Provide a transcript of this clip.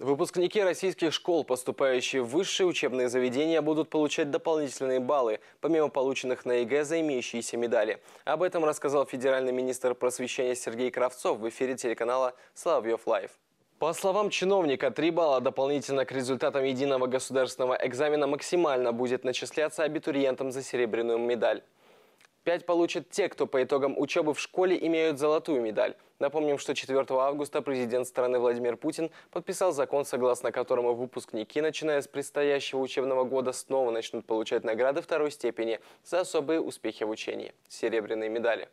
Выпускники российских школ, поступающие в высшие учебные заведения, будут получать дополнительные баллы, помимо полученных на ЕГЭ за имеющиеся медали. Об этом рассказал федеральный министр просвещения Сергей Кравцов в эфире телеканала «Соловьев Лайв». По словам чиновника, 3 балла дополнительно к результатам единого государственного экзамена максимально будет начисляться абитуриентам за серебряную медаль. Пять получат те, кто по итогам учебы в школе имеют золотую медаль. Напомним, что 4 августа президент страны Владимир Путин подписал закон, согласно которому выпускники, начиная с предстоящего учебного года, снова начнут получать награды второй степени за особые успехи в учении – серебряные медали.